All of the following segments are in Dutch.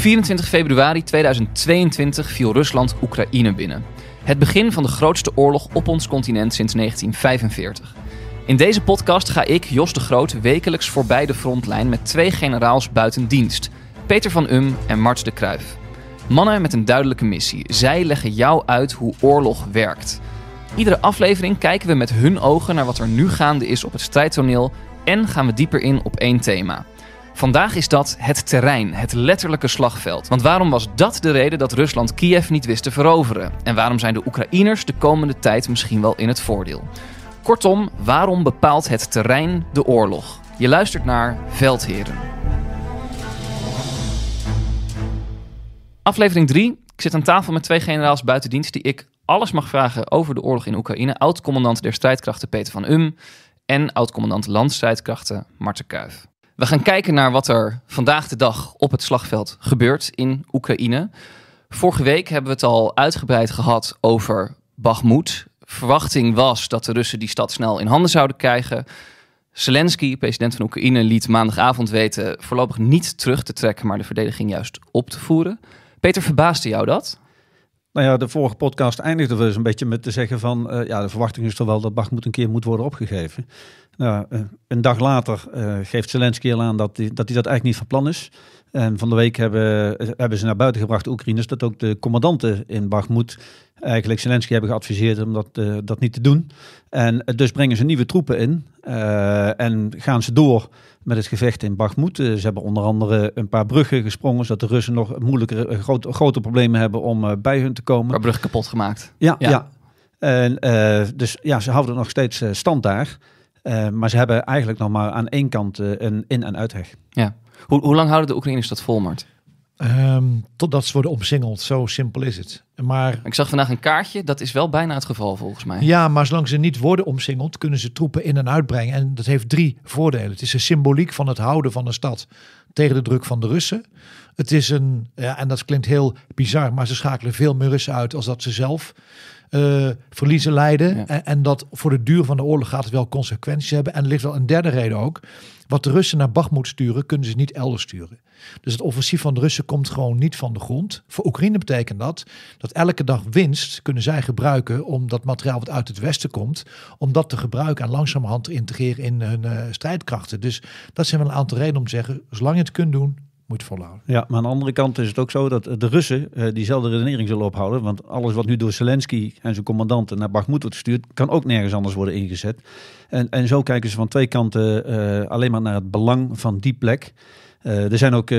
24 februari 2022 viel Rusland Oekraïne binnen. Het begin van de grootste oorlog op ons continent sinds 1945. In deze podcast ga ik, Jos de Groot, wekelijks voorbij de frontlijn met twee generaals buiten dienst: Peter van Um en Marts de Kruijf. Mannen met een duidelijke missie. Zij leggen jou uit hoe oorlog werkt. Iedere aflevering kijken we met hun ogen naar wat er nu gaande is op het strijdtoneel en gaan we dieper in op één thema. Vandaag is dat het terrein, het letterlijke slagveld. Want waarom was dat de reden dat Rusland Kiev niet wist te veroveren? En waarom zijn de Oekraïners de komende tijd misschien wel in het voordeel? Kortom, waarom bepaalt het terrein de oorlog? Je luistert naar Veldheren. Aflevering 3. Ik zit aan tafel met twee generaals buiten dienst die ik alles mag vragen over de oorlog in Oekraïne. Oud-commandant der strijdkrachten Peter van Um en oud-commandant landstrijdkrachten Marten Kuif. We gaan kijken naar wat er vandaag de dag op het slagveld gebeurt in Oekraïne. Vorige week hebben we het al uitgebreid gehad over Bakhmut. Verwachting was dat de Russen die stad snel in handen zouden krijgen. Zelensky, president van Oekraïne, liet maandagavond weten voorlopig niet terug te trekken, maar de verdediging juist op te voeren. Peter, verbaasde jou dat? Nou ja, de vorige podcast eindigde we dus een beetje met te zeggen van... Eh, ja, de verwachting is toch wel dat Bach moet een keer moet worden opgegeven. Nou, eh, een dag later eh, geeft Zelensky aan dat hij dat, die dat eigenlijk niet van plan is. En van de week hebben, hebben ze naar buiten gebracht, de Oekraïners... dat ook de commandanten in moet eigenlijk Zelensky hebben geadviseerd om dat, eh, dat niet te doen. En eh, dus brengen ze nieuwe troepen in eh, en gaan ze door met het gevecht in Bakhmut. ze hebben onder andere een paar bruggen gesprongen, zodat de Russen nog moeilijker, groot, grote problemen hebben om bij hun te komen. Een brug kapot gemaakt. Ja, ja. En, dus ja, ze houden nog steeds stand daar. maar ze hebben eigenlijk nog maar aan één kant een in- en uitweg. Ja. Hoe, hoe lang houden de Oekraïners dat vol, Mart? Um, totdat ze worden omsingeld. Zo simpel is het. Maar, ik zag vandaag een kaartje. Dat is wel bijna het geval volgens mij. Ja, maar zolang ze niet worden omsingeld, kunnen ze troepen in en uitbrengen. En dat heeft drie voordelen. Het is een symboliek van het houden van de stad tegen de druk van de Russen. Het is een, ja, en dat klinkt heel bizar, maar ze schakelen veel meer Russen uit als dat ze zelf eh, verliezen lijden. En, dat voor de duur van de oorlog gaat het wel consequenties hebben. En er ligt wel een derde reden ook. Wat de Russen naar moet sturen, kunnen ze niet elders sturen. Dus het offensief van de Russen komt gewoon niet van de grond. Voor Oekraïne betekent dat dat elke dag winst kunnen zij gebruiken om dat materiaal wat uit het westen komt, om dat te gebruiken en langzamerhand te integreren in hun eh, strijdkrachten. Dus dat zijn wel een aantal redenen om te zeggen, zolang je het kunt doen, moet volhouden. Ja, maar aan de andere kant is het ook zo dat de Russen eh, diezelfde redenering zullen ophouden. Want alles wat nu door Zelensky en zijn commandanten naar Bakhmut wordt gestuurd, kan ook nergens anders worden ingezet. En, en zo kijken ze van twee kanten eh, alleen maar naar het belang van die plek. Eh, er zijn ook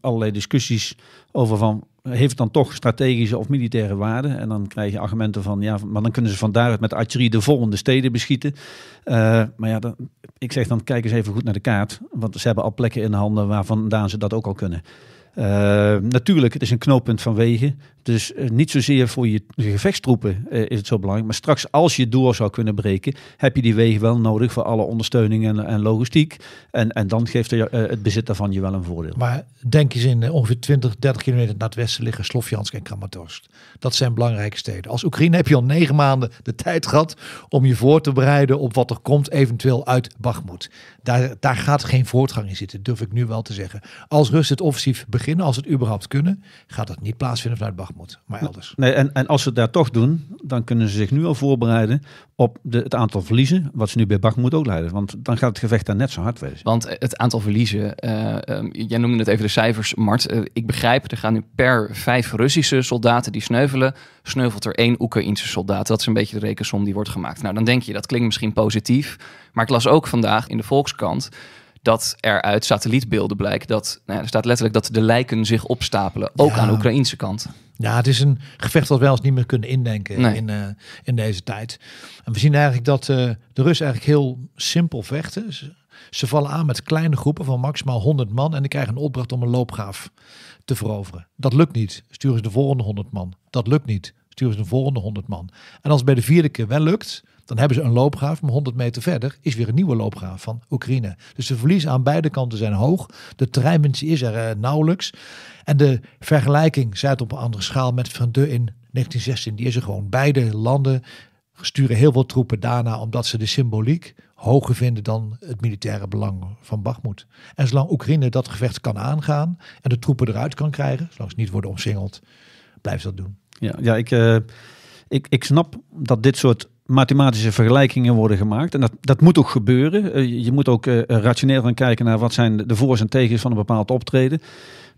allerlei discussies over van heeft dan toch strategische of militaire waarde. En dan krijg je argumenten van, ja, maar dan kunnen ze van daaruit met archerie de volgende steden beschieten. Eh, maar ja, dan, ik zeg dan, kijk eens even goed naar de kaart. Want ze hebben al plekken in handen waarvan ze dat ook al kunnen. Eh, natuurlijk, het is een knooppunt van wegen. Dus eh, niet zozeer voor je, gevechtstroepen eh, is het zo belangrijk. Maar straks, als je door zou kunnen breken, heb je die wegen wel nodig voor alle ondersteuning en, en logistiek. En, en dan geeft er, het bezit daarvan je wel een voordeel. Maar denk eens in ongeveer 20, 30 kilometer naar het westen liggen Slovjansk en Kramatorsk. Dat zijn belangrijke steden. Als Oekraïne heb je al negen maanden de tijd gehad om je voor te bereiden op wat er komt, eventueel uit Bakhmut. Daar, daar gaat geen voortgang in zitten, durf ik nu wel te zeggen. Als Rus het offensief begint beginnen, als het überhaupt kunnen, gaat dat niet plaatsvinden vanuit Bagmoed, maar elders. Nee, en, en als ze het daar toch doen, dan kunnen ze zich nu al voorbereiden op de, het aantal verliezen, wat ze nu bij Bagmoed ook leiden. Want dan gaat het gevecht daar net zo hard wezen. Want het aantal verliezen, eh, ehm, jij noemde het even de cijfers, Mart. Eh, ik begrijp, er gaan nu per vijf Russische soldaten die sneuvelen, sneuvelt er één Oekraïnse soldaat. Dat is een beetje de rekensom die wordt gemaakt. Nou, dan denk je, dat klinkt misschien positief. Maar ik las ook vandaag in de Volkskrant dat er uit satellietbeelden blijkt dat, nou ja, er staat letterlijk dat de lijken zich opstapelen, ook aan de Oekraïnse kant. Ja, het is een gevecht dat wij ons niet meer kunnen indenken in, eh, in deze tijd. En we zien eigenlijk dat eh, de Russen eigenlijk heel simpel vechten. Ze, vallen aan met kleine groepen van maximaal 100 man en die krijgen een opdracht om een loopgraaf te veroveren. Dat lukt niet. Sturen ze de volgende 100 man. Dat lukt niet. Sturen ze de volgende 100 man. En als het bij de vierde keer wel lukt, dan hebben ze een loopgraaf, maar 100 meter verder is weer een nieuwe loopgraaf van Oekraïne. Dus de verliezen aan beide kanten zijn hoog. De treinmensie is er eh, nauwelijks. En de vergelijking, zij het op een andere schaal, met Van de in 1916, die is er gewoon. Beide landen sturen heel veel troepen daarna omdat ze de symboliek hoger vinden dan het militaire belang van Bakhmut. En zolang Oekraïne dat gevecht kan aangaan en de troepen eruit kan krijgen, zolang ze niet worden omsingeld, blijft dat doen. Ja, ja ik, eh, ik, ik snap dat dit soort mathematische vergelijkingen worden gemaakt. En dat, dat moet ook gebeuren. Eh, je moet ook eh, rationeel gaan kijken naar wat zijn de voor's en tegens van een bepaald optreden.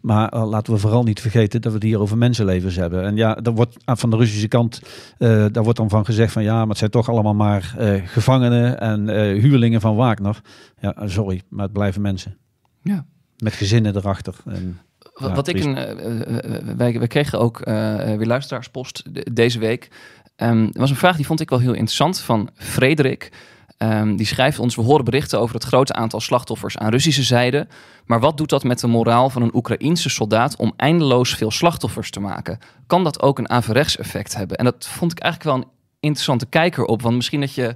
Maar eh, laten we vooral niet vergeten dat we het hier over mensenlevens hebben. En ja, daar wordt ah, van de Russische kant daar wordt dan van gezegd van ja, maar het zijn toch allemaal maar gevangenen en huurlingen van Wagner. Ja, sorry, maar het blijven mensen. Ja. Met gezinnen erachter. En, wat, ik een, uh, wij, kregen ook weer luisteraarspost deze week Ehm, er was een vraag die vond ik wel heel interessant van Frederik. Ehm, die schrijft ons: We horen berichten over het grote aantal slachtoffers aan Russische zijde. Maar wat doet dat met de moraal van een Oekraïense soldaat om eindeloos veel slachtoffers te maken? Kan dat ook een averechts effect hebben? En dat vond ik eigenlijk wel een interessante kijker op. Want misschien dat je.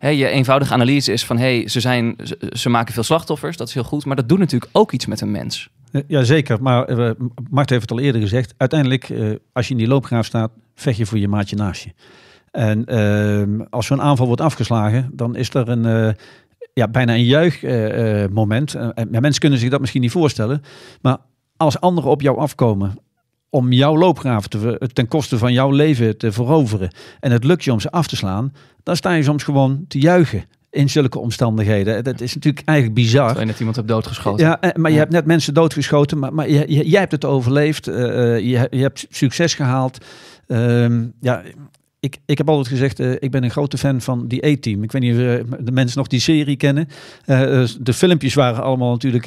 je eenvoudige analyse is van hey, ze, zijn, ze, maken veel slachtoffers, dat is heel goed. Maar dat doet natuurlijk ook iets met een mens. Jazeker, maar eh, Mart heeft het al eerder gezegd. Uiteindelijk, eh, als je in die loopgraaf staat, vecht je voor je maatje naast je. En ehm, als zo'n aanval wordt afgeslagen, dan is er een, eh, ja, bijna een juichmoment. Eh, eh, uh, mensen kunnen zich dat misschien niet voorstellen. Maar als anderen op jou afkomen om jouw loopgraaf te, ten koste van jouw leven te veroveren. En het lukt je om ze af te slaan. Dan sta je soms gewoon te juichen in zulke omstandigheden. Dat is natuurlijk eigenlijk bizar. Dat je net iemand hebt doodgeschoten. Ja, eh, maar je hebt net mensen doodgeschoten, maar, maar je, jij hebt het overleefd. Eh, eh, je, hebt succes gehaald. Ehm, ja, ik, ik heb altijd gezegd, ik ben een grote fan van die e team Ik weet niet of de mensen nog die serie kennen. de filmpjes waren allemaal natuurlijk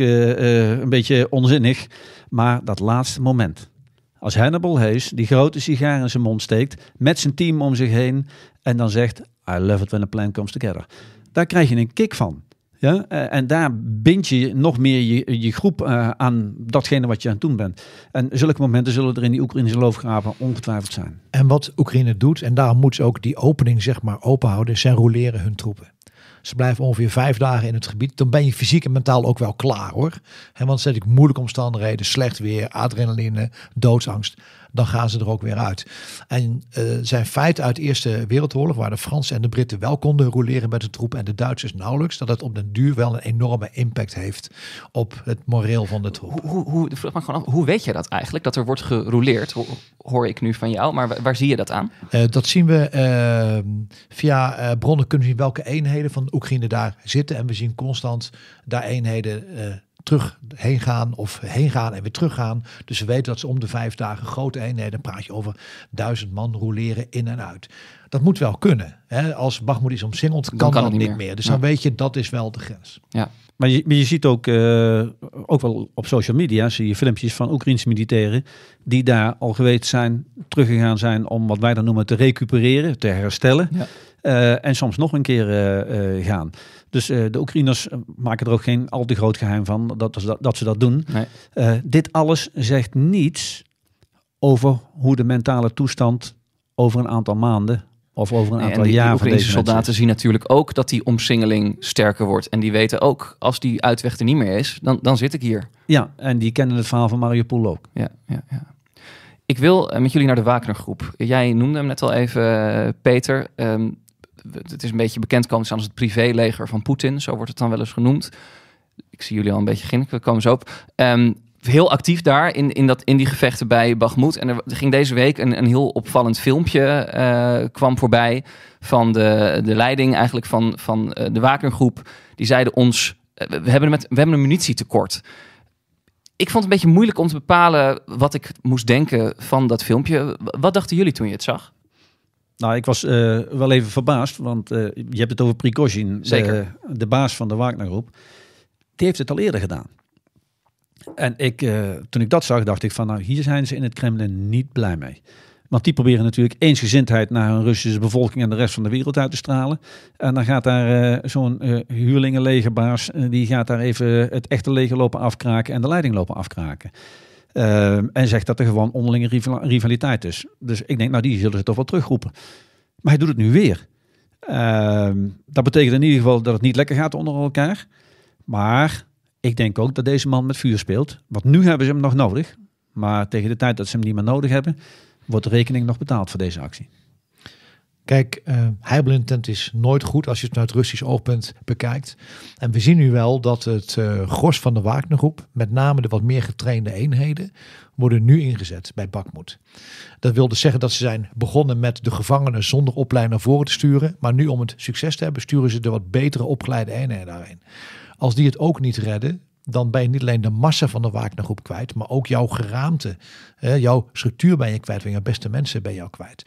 een beetje onzinnig. Maar dat laatste moment. Als Hannibal Hayes die grote sigaar in zijn mond steekt, met zijn team om zich heen. En dan zegt, I love it when a plan comes together. Daar krijg je een kick van. Ja? Eh, en daar bind je nog meer je, je groep eh, aan datgene wat je aan het doen bent. En zulke momenten zullen er in die Oekraïnse loofgraven ongetwijfeld zijn. En wat Oekraïne doet, en daarom moet ze ook die opening zeg maar openhouden, zij roleren hun troepen. Ze blijven ongeveer vijf dagen in het gebied. Dan ben je fysiek en mentaal ook wel klaar hoor. En want zet ik moeilijke omstandigheden, slecht weer, adrenaline, doodsangst dan gaan ze er ook weer uit. En eh, zijn feit uit de Eerste Wereldoorlog, waar de Fransen en de Britten wel konden roleren met de troepen en de Duitsers nauwelijks, dat het op den duur wel een enorme impact heeft op het moreel van de troepen. Hoe, hoe, hoe weet je dat eigenlijk? Dat er wordt gerouleerd, hoor ik nu van jou, maar waar, zie je dat aan? Eh, dat zien we ehm, via eh, bronnen kunnen zien welke eenheden van Oekraïne daar zitten. En we zien constant daar eenheden terug heen gaan of heen gaan en weer teruggaan. Dus we weten dat ze om de vijf dagen grote eenheden, praat je over duizend man roleren in en uit. Dat moet wel kunnen. Hè? Als Bagmoed is omsingeld, kan, dat niet meer. Dus dan weet je, dat is wel de grens. Ja. Maar je, je ziet ook, eh, ook wel op social media, zie je filmpjes van Oekraïnse militairen die daar al geweest zijn, teruggegaan zijn om wat wij dan noemen te recupereren, te herstellen. Ja. Eh, en soms nog een keer eh, eh, gaan. Dus de Oekraïners maken er ook geen al te groot geheim van dat, dat, ze dat doen. dit alles zegt niets over hoe de mentale toestand over een aantal maanden of over een aantal jaar van Deze soldaten zien natuurlijk ook dat die omsingeling sterker wordt. En die weten ook, als die uitweg er niet meer is, dan, dan zit ik hier. Ja, en die kennen het verhaal van Mariupol ook. Ja, ja, ja. Ik wil met jullie naar de Wagnergroep. Jij noemde hem net al even, Peter. Ehm, het is een beetje bekend komen als het privéleger van Poetin. Zo wordt het dan wel eens genoemd. Ik zie jullie al een beetje ginniken, we komen zo op. Ehm, heel actief daar in, in, dat, in die gevechten bij Bagmoed. En er ging deze week een, een heel opvallend filmpje eh, kwam voorbij van de, de leiding eigenlijk van, van eh, de Wagnergroep. Die zeiden ons, eh, we, hebben met, we hebben een munitietekort. Ik vond het een beetje moeilijk om te bepalen wat ik moest denken van dat filmpje. Wat dachten jullie toen je het zag? Nou, ik was eh, wel even verbaasd, want eh, je hebt het over Prigozhin, de, de, baas van de Wagnergroep. Die heeft het al eerder gedaan. En ik, eh, toen ik dat zag, dacht ik van, nou, hier zijn ze in het Kremlin niet blij mee. Want die proberen natuurlijk eensgezindheid naar hun Russische bevolking en de rest van de wereld uit te stralen. En dan gaat daar zo'n huurlingenlegerbaas, die gaat daar even het echte leger lopen afkraken en de leiding lopen afkraken. Ehm, en zegt dat er gewoon onderlinge rivaliteit is. Dus ik denk, nou die zullen ze toch wel terugroepen. Maar hij doet het nu weer. Ehm, dat betekent in ieder geval dat het niet lekker gaat onder elkaar. Maar ik denk ook dat deze man met vuur speelt. Want nu hebben ze hem nog nodig. Maar tegen de tijd dat ze hem niet meer nodig hebben, wordt de rekening nog betaald voor deze actie. Kijk, uh, eh, heibelintent is nooit goed als je het vanuit Russisch oogpunt bekijkt. En we zien nu wel dat het uh, eh, gros van de Wagnergroep, met name de wat meer getrainde eenheden, worden nu ingezet bij Bakmoed. Dat wil dus zeggen dat ze zijn begonnen met de gevangenen zonder opleiding naar voren te sturen. Maar nu om het succes te hebben, sturen ze de wat betere opgeleide eenheden daarin. Als die het ook niet redden, dan ben je niet alleen de massa van de Wagnergroep kwijt, maar ook jouw geraamte, jouw structuur ben je kwijt, van je beste mensen ben je al kwijt.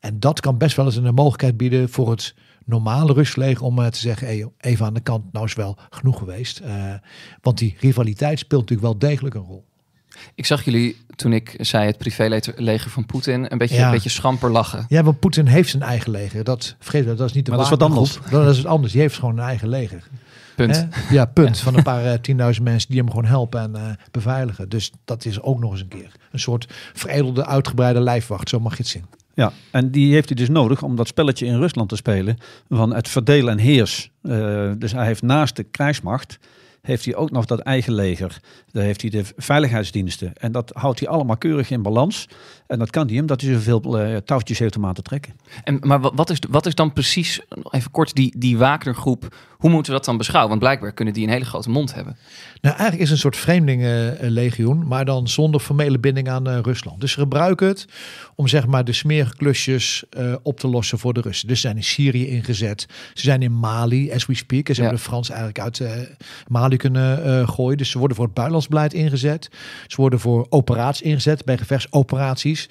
En dat kan best wel eens een mogelijkheid bieden voor het normale Rusleger om eh, te zeggen, even aan de kant, nou is wel genoeg geweest. Eh, want die rivaliteit speelt natuurlijk wel degelijk een rol. Ik zag jullie toen ik zei het privéleger van Poetin een beetje, een beetje schamper lachen. Ja, want Poetin heeft zijn eigen leger. Dat vergeet dat is niet de maar dat is wat anders. Dat is het anders. Die heeft gewoon een eigen leger. Punt. Ja, punt. Van een paar eh, tienduizend mensen die hem gewoon helpen en eh, beveiligen. Dus dat is ook nog eens een keer een soort veredelde, uitgebreide lijfwacht. Zo mag je het zien. Ja, en die heeft hij dus nodig om dat spelletje in Rusland te spelen van het verdelen en heers. Eh, dus hij heeft naast de krijgsmacht heeft hij ook nog dat eigen leger. Daar heeft hij de veiligheidsdiensten. En dat houdt hij allemaal keurig in balans. En dat kan die omdat hij zoveel eh, touwtjes heeft om aan te trekken. En, maar wat is, wat is dan precies, even kort, die, die Wagner-groep? Hoe moeten we dat dan beschouwen? Want blijkbaar kunnen die een hele grote mond hebben. Nou, eigenlijk is het een soort vreemdelingenlegioen, maar dan zonder formele binding aan eh, Rusland. Dus ze gebruiken het om zeg maar de smeerklusjes eh, op te lossen voor de Russen. Dus ze zijn in Syrië ingezet, ze zijn in Mali, as we speak. En ze hebben de Frans eigenlijk uit Mali kunnen gooien. Dus ze worden voor het buitenlands beleid ingezet. Ze worden voor operaties ingezet, bij gevechtsoperaties.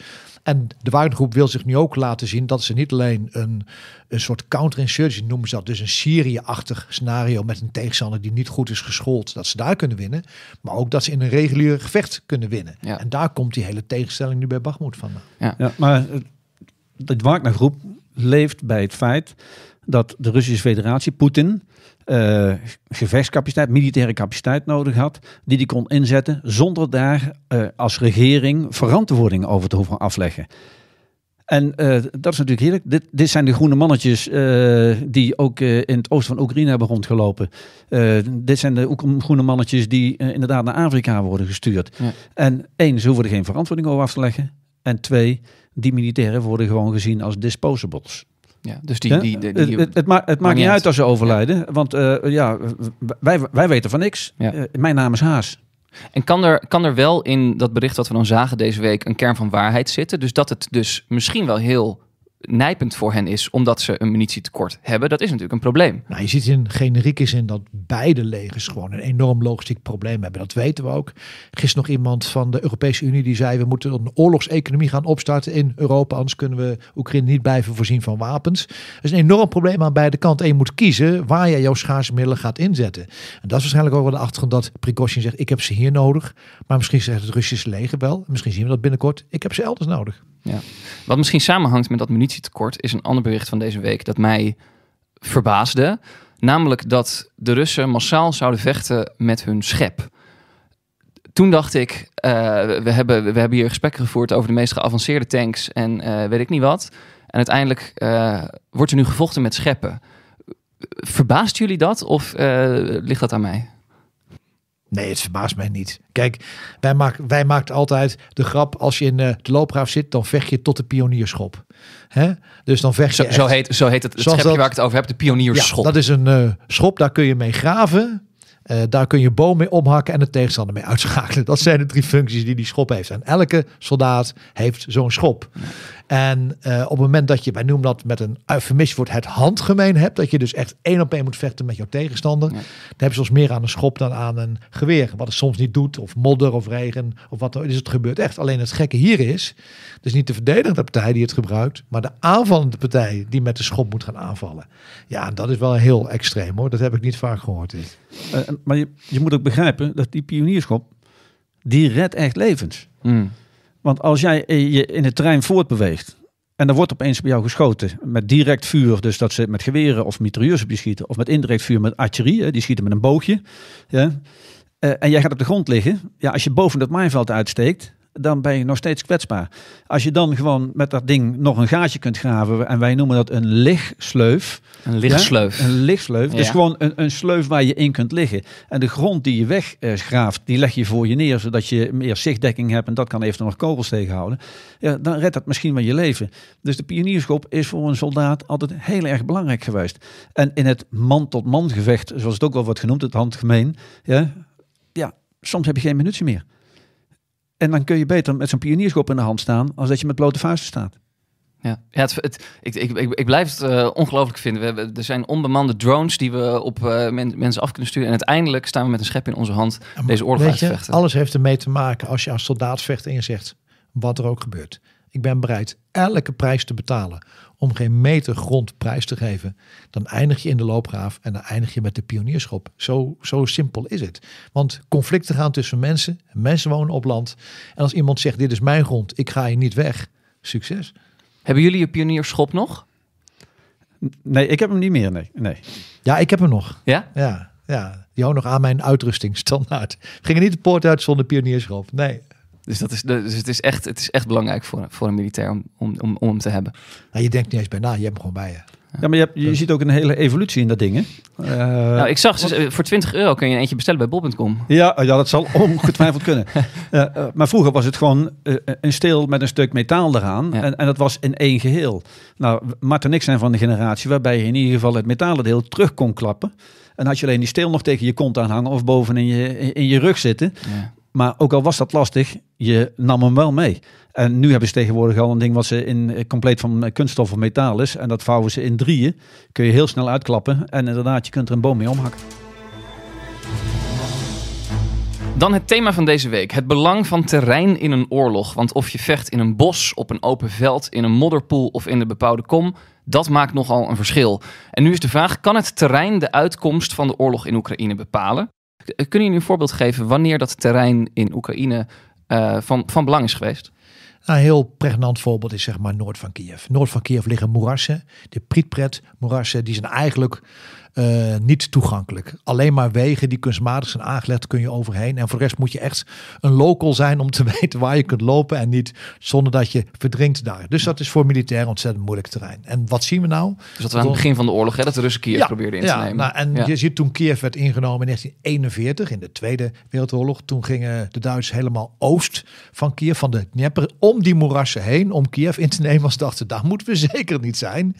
En de Wagnergroep wil zich nu ook laten zien dat ze niet alleen een, een soort counterinsurgency noemen ze dat, dus een Syrië-achtig scenario met een tegenstander die niet goed is geschoold, dat ze daar kunnen winnen, maar ook dat ze in een regulier gevecht kunnen winnen. En daar komt die hele tegenstelling nu bij Bagmoed vandaan. Ja. ja, maar eh, de Wagnergroep leeft bij het feit dat de Russische Federatie, Poetin, uh, gevechtscapaciteit, militaire capaciteit nodig had, die die kon inzetten zonder daar eh, als regering verantwoording over te hoeven afleggen. En eh, dat is natuurlijk heerlijk. Dit, dit zijn de groene mannetjes die ook in het oosten van Oekraïne hebben rondgelopen. dit zijn de groene mannetjes die inderdaad naar Afrika worden gestuurd. En één, ze hoeven er geen verantwoording over af te leggen. En twee, die militairen worden gewoon gezien als disposables. Ja, dus die, die, die, het, het, het, maakt niet uit als ze overlijden. Want eh, ja, wij, wij weten van niks. Eh, mijn naam is Haas. En kan er, kan er wel in dat bericht wat we dan zagen deze week een kern van waarheid zitten? Dus dat het dus misschien wel heel nijpend voor hen is omdat ze een munitietekort hebben, dat is natuurlijk een probleem. Nou, je ziet in generieke zin dat beide legers gewoon een enorm logistiek probleem hebben. Dat weten we ook. Gisteren nog iemand van de Europese Unie die zei: we moeten een oorlogseconomie gaan opstarten in Europa, anders kunnen we Oekraïne niet blijven voorzien van wapens. Dat is een enorm probleem aan beide kanten. En je moet kiezen waar je jouw schaarse middelen gaat inzetten. En dat is waarschijnlijk ook wel de achtergrond dat Prigozhin zegt: ik heb ze hier nodig, maar misschien zegt het Russische leger wel. Misschien zien we dat binnenkort. Ik heb ze elders nodig. Ja. Wat misschien samenhangt met dat munitietekort is een ander bericht van deze week dat mij verbaasde. Namelijk dat de Russen massaal zouden vechten met hun schep. Toen dacht ik, eh, we, hebben, we hebben hier gesprekken gevoerd over de meest geavanceerde tanks en eh, weet ik niet wat. En uiteindelijk eh, wordt er nu gevochten met scheppen. Verbaast jullie dat of ligt dat aan mij? Nee, het verbaast mij niet. Kijk, wij, maak, wij maakten altijd de grap: als je in eh, de loopgraaf zit, dan vecht je tot de pionierschop. Hè? Dus dan vecht je. Zo, heet, zo heet het, het schepje waar ik het over heb, de pionierschop. Ja, dat is een eh, schop, daar kun je mee graven. Uh, daar kun je boom mee omhakken en de tegenstander mee uitschakelen. Dat zijn de drie functies die die schop heeft. En elke soldaat heeft zo'n schop. En eh, op het moment dat je, wij noemen dat met een wordt het handgemeen hebt, dat je dus echt één op één moet vechten met jouw tegenstander, dan heb je soms meer aan een schop dan aan een geweer. Wat het soms niet doet, of modder of regen of wat dan is, dus het gebeurt echt. Alleen het gekke hier is, dus niet de verdedigende partij die het gebruikt, maar de aanvallende partij die met de schop moet gaan aanvallen. Ja, dat is wel heel extreem hoor. Dat heb ik niet vaak gehoord. Eh, maar je, je moet ook begrijpen dat die pionierschop, die redt echt levens. Mm. Want als jij je in het terrein voortbeweegt en er wordt opeens bij jou geschoten met direct vuur, dus dat ze met geweren of mitrailleurs op je schieten, of met indirect vuur met artillerie, die schieten met een boogje. Ja. Eh, en jij gaat op de grond liggen. Ja, als je boven dat mijnveld uitsteekt, dan ben je nog steeds kwetsbaar. Als je dan gewoon met dat ding nog een gaatje kunt graven, en wij noemen dat een ligsleuf. Een ligsleuf. Een ligsleuf. Dus ja. Dus gewoon een, een sleuf waar je in kunt liggen. En de grond die je weggraaft, eh, die leg je voor je neer, zodat je meer zichtdekking hebt en dat kan even nog kogels tegenhouden. Ja, dan redt dat misschien wel je leven. Dus de pionierschop is voor een soldaat altijd heel erg belangrijk geweest. En in het man-tot-man gevecht, zoals het ook wel wordt genoemd, het handgemeen, ja, ja, soms heb je geen minuutje meer. En dan kun je beter met zo'n pionierschop in de hand staan als dat je met blote vuisten staat. Ja, ja het, het, ik, ik, ik, ik, blijf het eh, ongelooflijk vinden. We hebben, er zijn onbemande drones die we op eh, mensen af kunnen sturen. En uiteindelijk staan we met een schep in onze hand deze oorlog uit te vechten. Alles heeft ermee te maken als je als soldaat vecht en je zegt wat er ook gebeurt. Ik ben bereid elke prijs te betalen om geen meter grond prijs te geven. Dan eindig je in de loopgraaf en dan eindig je met de pionierschop. Zo, zo simpel is het. Want conflicten gaan tussen mensen, mensen wonen op land. En als iemand zegt, dit is mijn grond, ik ga hier niet weg, succes. Hebben jullie je pionierschop nog? Nee, ik heb hem niet meer, nee. nee. Ja, ik heb hem nog. Ja? Ja, ja. Die hou nog aan mijn uitrusting, standaard. Gingen niet de poort uit zonder pionierschop. nee. Dus, dat is, dus het, is echt, het is echt belangrijk voor, voor een militair om, om, om, om hem te hebben. je denkt niet eens bijna, je hebt hem gewoon bij je. Ja, maar je, je dus- ziet ook een hele evolutie in dat ding, hè? Eh, nou, ik zag, dus, voor 20 euro kun je eentje bestellen bij bol.com. Ja, oh ja, dat zal ongetwijfeld kunnen. Eh, maar vroeger was het gewoon een steel met een stuk metaal eraan. En, en dat was in één geheel. Nou, Mart en ik zijn van de generatie waarbij je in ieder geval het metalen deel terug kon klappen. En had je alleen die steel nog tegen je kont aanhangen of boven in je, in je rug zitten. Ja. Maar ook al was dat lastig, je nam hem wel mee. En nu hebben ze tegenwoordig al een ding wat ze in eh, compleet van eh, kunststof of metaal is. En dat vouwen ze in drieën. Kun je heel snel uitklappen. En inderdaad, je kunt er een boom mee omhakken. Dan het thema van deze week: het belang van terrein in een oorlog. Want of je vecht in een bos, op een open veld, in een modderpoel of in de bepaalde kom, dat maakt nogal een verschil. En nu is de vraag: kan het terrein de uitkomst van de oorlog in Oekraïne bepalen? Eh, Kunnen jullie een voorbeeld geven wanneer dat terrein in Oekraïne eh, van, van belang is geweest? een heel pregnant voorbeeld is zeg maar noord van Kiev. Noord van Kiev liggen moerassen, de Pritpret moerassen. Die zijn eigenlijk eh, niet toegankelijk. Alleen maar wegen die kunstmatig zijn aangelegd kun je overheen. En voor de rest moet je echt een local zijn om te weten waar je kunt lopen en niet zonder dat je verdrinkt daar. Dus dat is voor militair ontzettend moeilijk terrein. En wat zien we nou? Dus dat we aan het begin van de oorlog, hè, dat de Russen Kiev ja, probeerden in te ja, nemen. Nou, en je ziet toen Kiev werd ingenomen in 1941, in de Tweede Wereldoorlog. Toen gingen de Duitsers helemaal oost van Kiev, van de Dnieper, om die moerassen heen, om Kiev in te nemen. Als dachten, daar moeten we zeker niet zijn.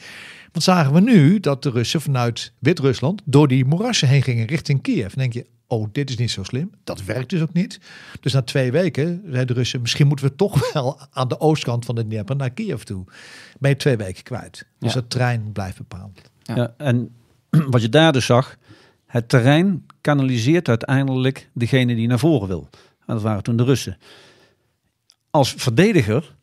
Wat zagen we nu? Dat de Russen vanuit Wit-Rusland door die moerassen heen gingen richting Kiev. denk je, oh, dit is niet zo slim. Dat werkt dus ook niet. Dus na twee weken zeiden de Russen, misschien moeten we toch wel aan de oostkant van de Dnieper naar Kiev toe. Ben je twee weken kwijt. Dus het dat trein blijft bepaald. Ja. en wat je daar dus zag, het terrein kanaliseert uiteindelijk degene die naar voren wil. En dat waren toen de Russen. Als verdediger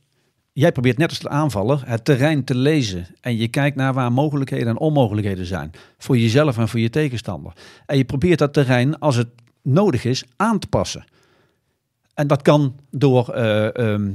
jij probeert net als de aanvaller het terrein te lezen. En je kijkt naar waar mogelijkheden en onmogelijkheden zijn. Voor jezelf en voor je tegenstander. En je probeert dat terrein, als het nodig is, aan te passen. En dat kan door eh, ehm,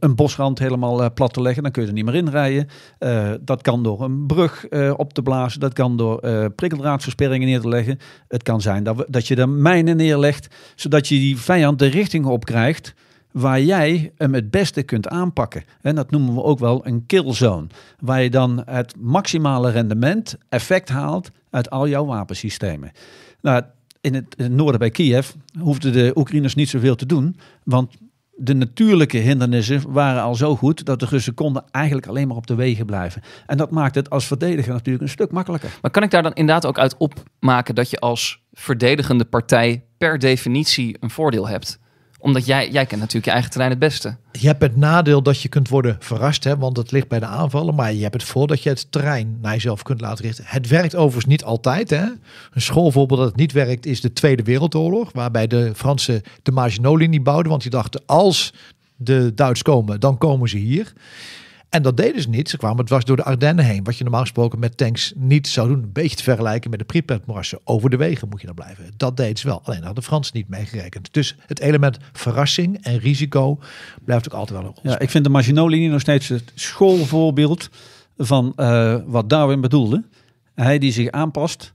een, bosrand helemaal eh, plat te leggen, dan kun je er niet meer in rijden. Eh, dat kan door een brug op te blazen, dat kan door prikkeldraadversperringen neer te leggen. Het kan zijn dat, we, dat je er mijnen neerlegt, zodat je die vijand de richting op krijgt waar jij hem het beste kunt aanpakken. En dat noemen we ook wel een killzone. Waar je dan het maximale rendement, effect haalt uit al jouw wapensystemen. Nou, in het, in het noorden bij Kiev hoefden de Oekraïners niet zoveel te doen, want de natuurlijke hindernissen waren al zo goed dat de Russen konden eigenlijk alleen maar op de wegen blijven. En dat maakt het als verdediger natuurlijk een stuk makkelijker. Maar kan ik daar dan inderdaad ook uit opmaken dat je als verdedigende partij per definitie een voordeel hebt? Omdat jij, jij kent natuurlijk je eigen terrein het beste. Je hebt het nadeel dat je kunt worden verrast, hè, want het ligt bij de aanvallen. Maar je hebt het voor dat je het terrein naar jezelf kunt laten richten. Het werkt overigens niet altijd. Hè. Een schoolvoorbeeld dat het niet werkt is de Tweede Wereldoorlog. Waarbij de Fransen de maginot bouwden. Want die dachten, als de Duits komen, dan komen ze hier. En dat deden ze niet. Ze kwamen Het was door de Ardennen heen. Wat je normaal gesproken met tanks niet zou doen. Een beetje te vergelijken met de pripyat Over de wegen moet je dan blijven. Dat deden ze wel. Alleen hadden de Fransen niet meegerekend. Dus het element verrassing en risico blijft ook altijd wel een rol. Ja, ik vind de maginot nog steeds het schoolvoorbeeld van eh, wat Darwin bedoelde. Hij die zich aanpast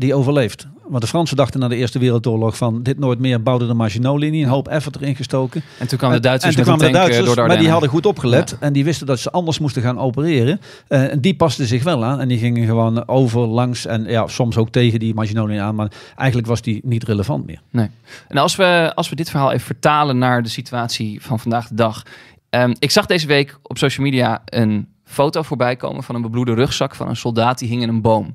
die overleeft. Want de Fransen dachten na de Eerste Wereldoorlog van dit nooit meer, bouwden de Maginot-linie, een hoop effort erin gestoken. En toen kwamen de Duitsers en, toen kwamen de eh, Duitsers, door maar die hadden goed opgelet en die wisten dat ze anders moesten gaan opereren. Eh, en die pasten zich wel aan en die gingen gewoon over, langs en ja, soms ook tegen die maginot aan, maar eigenlijk was die niet relevant meer. Nee. En als we, als we dit verhaal even vertalen naar de situatie van vandaag de dag. Ehm, ik zag deze week op social media een foto voorbij komen van een bebloede rugzak van een soldaat die hing in een boom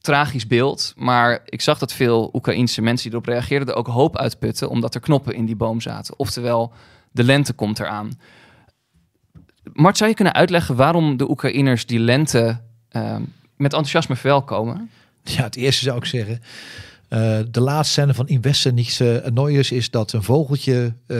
tragisch beeld. Maar ik zag dat veel Oekraïense mensen die erop reageerden er ook hoop uitputten, omdat er knoppen in die boom zaten. Oftewel, de lente komt eraan. Mart, zou je kunnen uitleggen waarom de Oekraïners die lente ehm, met enthousiasme verwelkomen? Ja, het eerste zou ik zeggen. Eh, de laatste scène van Investen is dat een vogeltje eh,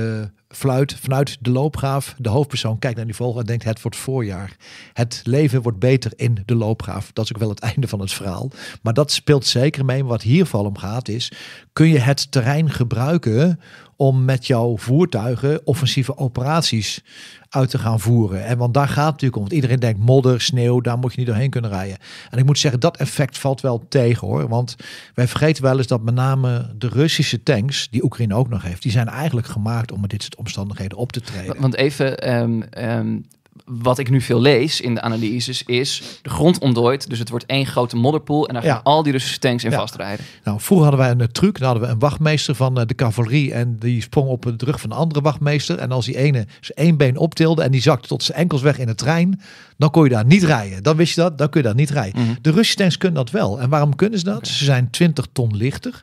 fluit vanuit de loopgraaf. De hoofdpersoon kijkt naar die vogel en denkt: het voor het voorjaar. Het leven wordt beter in de loopgraaf. Dat is ook wel het einde van het verhaal. Maar dat speelt zeker mee. Wat hier vooral om gaat is: kun je het terrein gebruiken om met jouw voertuigen offensieve operaties uit te gaan voeren. En want daar gaat natuurlijk om. Want iedereen denkt modder, sneeuw, daar moet je niet doorheen kunnen rijden. En ik moet zeggen, dat effect valt wel tegen hoor. Want wij vergeten wel eens dat met name de Russische tanks, die Oekraïne ook nog heeft, die zijn eigenlijk gemaakt om met dit soort omstandigheden op te treden. Want even, ehm, ehm, wat ik nu veel lees in de analyses is de grond ontdooid. Dus het wordt één grote modderpoel en daar gaan al die Russische tanks in vastrijden. Nou, vroeger hadden wij een eh, truc. dan hadden we een wachtmeester van eh, de cavalerie en die sprong op de rug van een andere wachtmeester. En als die ene zijn één been optilde en die zakte tot zijn enkels weg in de trein, dan kon je daar niet rijden. Dan wist je dat, dan kun je daar niet rijden. Mhm. De Russische tanks kunnen dat wel. En waarom kunnen ze dat? Ze zijn 20 ton lichter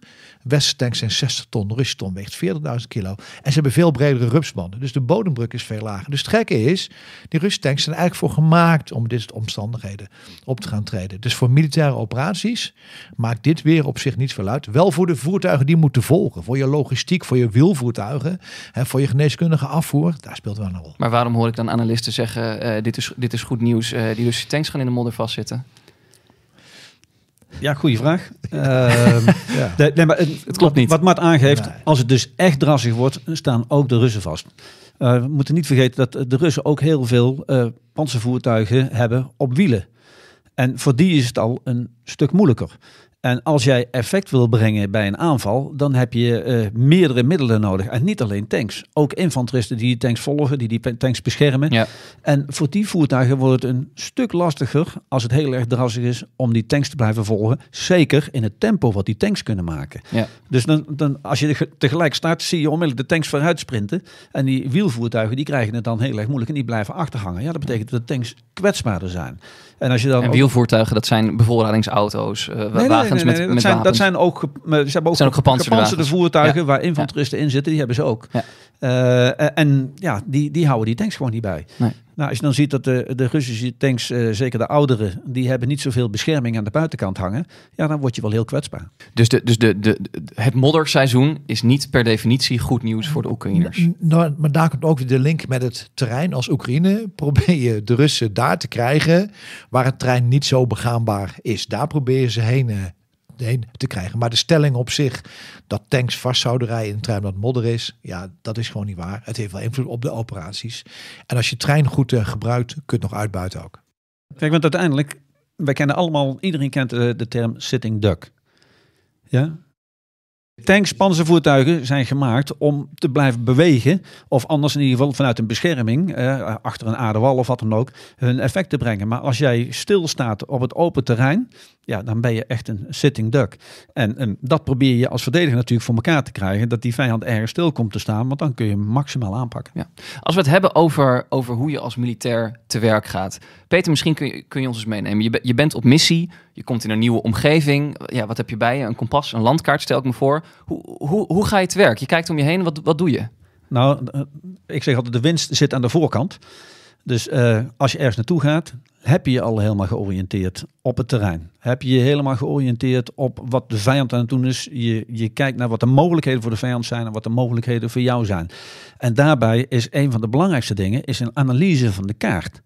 tanks zijn 60 ton, de weegt 40.000 kilo. En ze hebben veel bredere rupsbanden, dus de bodemdruk is veel lager. Dus het gekke is, die rusttanks tanks zijn eigenlijk voor gemaakt om dit soort omstandigheden op te gaan treden. Dus voor militaire operaties maakt dit weer op zich niet veel uit. Wel voor de voertuigen die moeten volgen, voor je logistiek, voor je wielvoertuigen, hè, voor je geneeskundige afvoer, daar speelt wel een rol. Maar waarom hoor ik dan analisten zeggen, eh, dit, is, dit is goed nieuws, eh, die Russische tanks gaan in de modder vastzitten? Ja, goede vraag. Ehm, ja. nee, maar het, klopt niet. Wat Mart aangeeft, als het dus echt drassig wordt, staan ook de Russen vast. Eh, we moeten niet vergeten dat de Russen ook heel veel uh, panzervoertuigen hebben op wielen. En voor die is het al een stuk moeilijker. En als jij effect wil brengen bij een aanval, dan heb je eh, meerdere middelen nodig. En niet alleen tanks. Ook infanteristen die die tanks volgen, die die tanks beschermen. Ja. En voor die voertuigen wordt het een stuk lastiger, als het heel erg drassig is, om die tanks te blijven volgen. Zeker in het tempo wat die tanks kunnen maken. Ja. Dus dan, dan, als je tegelijk start, zie je onmiddellijk de tanks vooruit sprinten. En die wielvoertuigen die krijgen het dan heel erg moeilijk en die blijven achterhangen. Ja, dat betekent dat de tanks kwetsbaarder zijn. En als je dan wielvoertuigen, dat zijn bevoorradingsauto's, uh, eh, dat zijn, ook, ze ook, gepantserde, voertuigen waar infanteristen in zitten. Die hebben ze ook. Eh, eh, en ja, die, die houden die tanks gewoon niet bij. Nou, als je dan ziet dat de, de Russische tanks, eh, zeker de oudere, die hebben niet zoveel bescherming aan de buitenkant hangen. Ja, dan word je wel heel kwetsbaar. Dus, de, dus de, de, het modderseizoen is niet per definitie goed nieuws voor de Oekraïners. Nou, maar daar komt ook weer de link met het terrein. Als Oekraïne probeer je de Russen daar te krijgen waar het terrein niet zo begaanbaar is. Daar proberen ze heen heen te krijgen. Maar de stelling op zich dat tanks vast zouden rijden in een trein dat modder is, ja, dat is gewoon niet waar. Het heeft wel invloed op de operaties. En als je trein goed uh, gebruikt, kunt nog uitbuiten ook. Kijk, want uiteindelijk, wij kennen allemaal, iedereen kent eh, de term sitting duck. Ja? Tanks, panzervoertuigen zijn gemaakt om te blijven bewegen. Of anders in ieder geval vanuit een bescherming, eh, achter een aardewal of wat dan ook, hun effect te brengen. Maar als jij stilstaat op het open terrein, ja, dan ben je echt een sitting duck. En, dat probeer je als verdediger natuurlijk voor elkaar te krijgen. Dat die vijand ergens stil komt te staan. Want dan kun je hem maximaal aanpakken. Ja. Als we het hebben over, over hoe je als militair te werk gaat. Peter, misschien kun je, kun je ons eens meenemen. Je, je bent op missie. Je komt in een nieuwe omgeving. Ja, wat heb je bij je? Een kompas, een landkaart stel ik me voor. Hoe, hoe, hoe ga je te werk? Je kijkt om je heen. Wat, wat doe je? Nou, eh, ik zeg altijd de winst zit aan de voorkant. Dus eh, als je ergens naartoe gaat, heb je je al helemaal georiënteerd op het terrein. Heb je je helemaal georiënteerd op wat de vijand aan het doen is. Je, je kijkt naar wat de mogelijkheden voor de vijand zijn en wat de mogelijkheden voor jou zijn. En daarbij is een van de belangrijkste dingen is een analyse van de kaart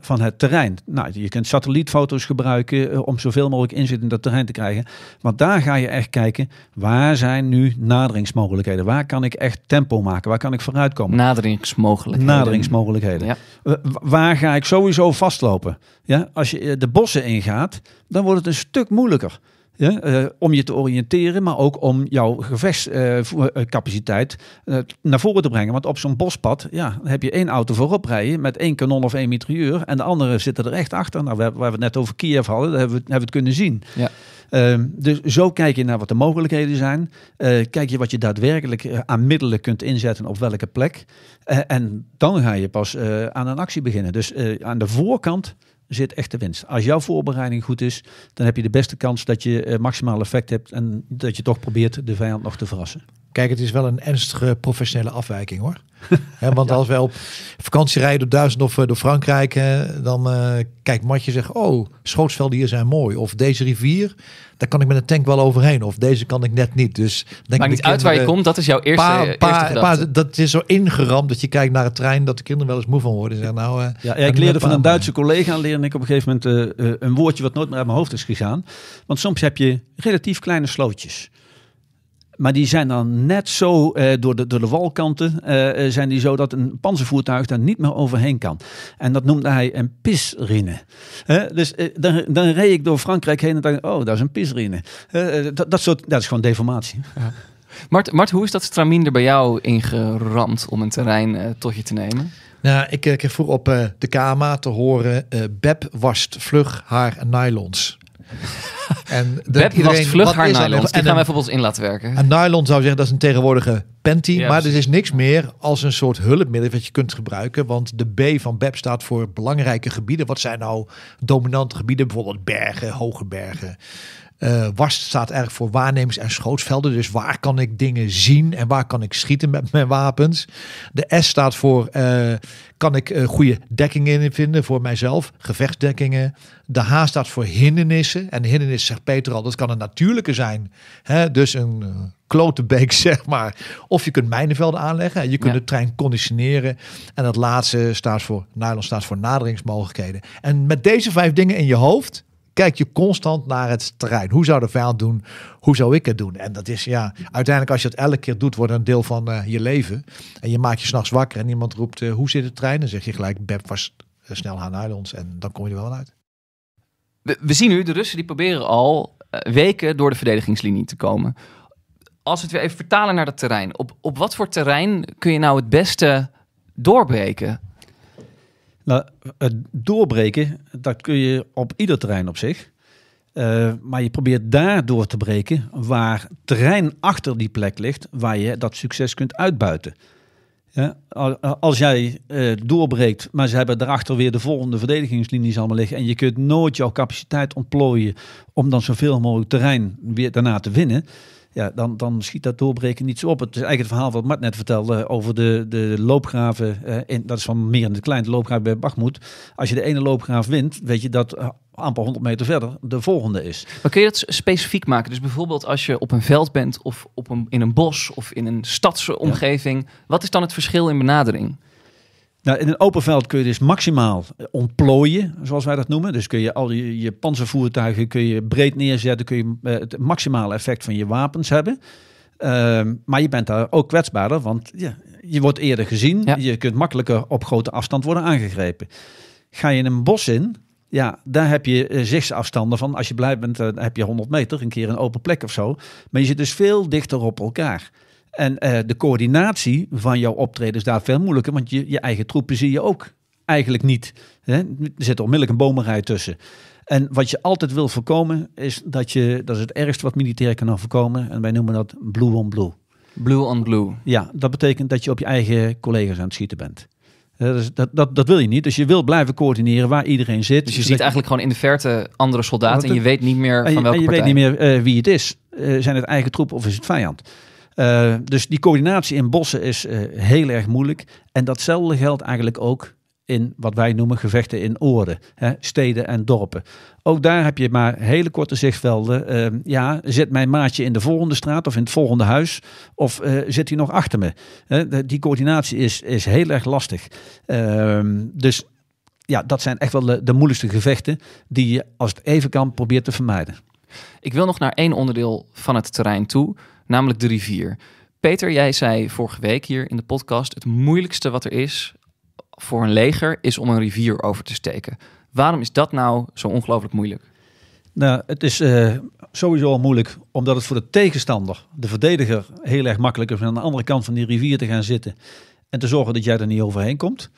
van het terrein. Nou, je kunt satellietfoto's gebruiken eh, om zoveel mogelijk inzicht in dat terrein te krijgen. Want daar ga je echt kijken, waar zijn nu naderingsmogelijkheden? Waar kan ik echt tempo maken? Waar kan ik vooruitkomen? Naderingsmogelijkheden. Naderingsmogelijkheden. Waar ga ik sowieso vastlopen? Ja, als je eh, de bossen ingaat, dan wordt het een stuk moeilijker. Ja, eh, om je te oriënteren, maar ook om jouw gevechtscapaciteit eh, eh, naar voren te brengen. Want op zo'n bospad ja, heb je één auto voorop rijden met één kanon of één mitrailleur. En de andere zitten er echt achter. Nou, waar, we het net over Kiev hadden, daar hebben we, hebben het kunnen zien. Ja. Ehm, dus zo kijk je naar wat de mogelijkheden zijn. kijk je wat je daadwerkelijk aan middelen kunt inzetten op welke plek. en dan ga je pas aan een actie beginnen. Dus aan de voorkant zit echt de winst. Als jouw voorbereiding goed is, dan heb je de beste kans dat je eh, maximaal effect hebt en dat je toch probeert de vijand nog te verrassen. Kijk, het is wel een ernstige professionele afwijking hoor. want als wij op vakantie rijden door Duitsland of eh, door Frankrijk, dan uh, kijkt Matje zegt, oh, schootsvelden hier zijn mooi. Of deze rivier, daar kan ik met een tank wel overheen. Of deze kan ik net niet. Dus denk Maakt niet uit waar je komt, dat is jouw eerste, pa, pa, Dat is zo ingeramd dat je kijkt naar het trein, dat de kinderen wel eens moe van worden. Zeg, nou, eh, ja, ik leerde van een Duitse collega, leerde ik op een gegeven moment een woordje wat nooit meer uit mijn hoofd is gegaan. Want soms heb je relatief kleine slootjes. Maar die zijn dan net zo eh, door, de, de walkanten, eh, eh, zijn die zo dat een panzervoertuig daar niet meer overheen kan. En dat noemde hij een pisrine. dus dan, dan reed ik door Frankrijk heen en dacht oh, dat is een pisrine. dat, dat, soort, dat is gewoon deformatie. Ja. Mart, Mart, hoe is dat straminder er bij jou ingeramd om een terrein tot je te nemen? Nou, ik ik vroeg op de KMA te horen, Beb wast vlug haar nylons. En de, iedereen, vlug haar nylon. Die gaan wij bijvoorbeeld in laten werken. En nylon zou zeggen, dat is een tegenwoordige panty. maar er is niks meer als een soort hulpmiddel wat je kunt gebruiken. Want de B van BEP staat voor belangrijke gebieden. Wat zijn nou dominante gebieden? Bijvoorbeeld bergen, hoge bergen. Uh, eh, was staat eigenlijk voor waarnemings- en schootsvelden. Dus waar kan ik dingen zien en waar kan ik schieten met mijn wapens. De S staat voor eh, kan ik eh, goede dekkingen in vinden voor mijzelf, gevechtsdekkingen. De H staat voor hindernissen. En hindernissen, zegt Peter al, dat kan een natuurlijke zijn. Hè? Dus een klotenbeek, zeg maar. Of je kunt mijnenvelden aanleggen. Je kunt de trein conditioneren. En dat laatste staat voor, nylon staat voor naderingsmogelijkheden. En met deze vijf dingen in je hoofd kijk je constant naar het terrein. Hoe zou de vijand doen? Hoe zou ik het doen? En dat is ja, uiteindelijk als je dat elke keer doet, wordt het een deel van eh, je leven. En je maakt je s'nachts wakker en iemand roept, eh, hoe zit het trein? Dan zeg je gelijk, Beb was eh, snel haar naar ons en dan kom je er wel uit. We, we zien nu, de Russen die proberen al weken door de verdedigingslinie te komen. Als we het weer even vertalen naar dat terrein. Op, op wat voor terrein kun je nou het beste doorbreken? Nou, het doorbreken, dat kun je op ieder terrein op zich. Eh, maar je probeert daar door te breken waar terrein achter die plek ligt, waar je dat succes kunt uitbuiten. Ja, als jij uh, doorbreekt, maar ze hebben daarachter weer de volgende verdedigingslinies allemaal liggen. En je kunt nooit jouw capaciteit ontplooien om dan zoveel mogelijk terrein weer daarna te winnen ja, dan, dan schiet dat doorbreken niet zo op. Het is eigenlijk het verhaal wat Mart net vertelde over de, de loopgraven. Eh, in, dat is van meer in het klein, de loopgraaf bij Bagmoed. Als je de ene loopgraaf wint, weet je dat een eh, aantal honderd meter verder de volgende is. Maar kun je dat specifiek maken? Dus bijvoorbeeld als je op een veld bent of op een, in een bos of in een stadsomgeving. Ja. Wat is dan het verschil in benadering? Nou, in een open veld kun je dus maximaal eh, ontplooien, zoals wij dat noemen. Dus kun je al je, je panzervoertuigen kun je breed neerzetten, kun je eh, het maximale effect van je wapens hebben. Ehm, maar je bent daar ook kwetsbaarder, want ja, je wordt eerder gezien. Je kunt makkelijker op grote afstand worden aangegrepen. Ga je in een bos in, ja, daar heb je eh, zichtsafstanden van. Als je blij bent, dan heb je 100 meter, een keer een open plek of zo. Maar je zit dus veel dichter op elkaar. En eh, de coördinatie van jouw optreden is daar veel moeilijker, want je, je eigen troepen zie je ook eigenlijk niet. Hè? Er zit onmiddellijk een bomenrij tussen. En wat je altijd wil voorkomen is dat je, dat is het ergste wat militair kan voorkomen, en wij noemen dat blue on blue. Blue on blue. Ja, dat betekent dat je op je eigen collega's aan het schieten bent. Eh, dus dat, dat, dat, wil je niet. Dus je wil blijven coördineren waar iedereen zit. Dus je ziet eigenlijk gewoon in de verte andere soldaten en je weet niet meer van welke partij. je weet niet meer eh, wie het is. zijn het eigen troepen of is het vijand? Eh, dus die coördinatie in bossen is eh, heel erg moeilijk. En datzelfde geldt eigenlijk ook in wat wij noemen gevechten in oorden, hè, steden en dorpen. Ook daar heb je maar hele korte zichtvelden. Ehm, ja, zit mijn maatje in de volgende straat of in het volgende huis? Of eh, zit hij nog achter me? die coördinatie is, is heel erg lastig. Ehm, dus ja, dat zijn echt wel de, de moeilijkste gevechten die je als het even kan probeert te vermijden. Ik wil nog naar één onderdeel van het terrein toe namelijk de rivier. Peter, jij zei vorige week hier in de podcast: het moeilijkste wat er is voor een leger is om een rivier over te steken. Waarom is dat nou zo ongelooflijk moeilijk? Nou, het is eh, sowieso al moeilijk, omdat het voor de tegenstander, de verdediger, heel erg makkelijk is om aan de andere kant van die rivier te gaan zitten en te zorgen dat jij er niet overheen komt.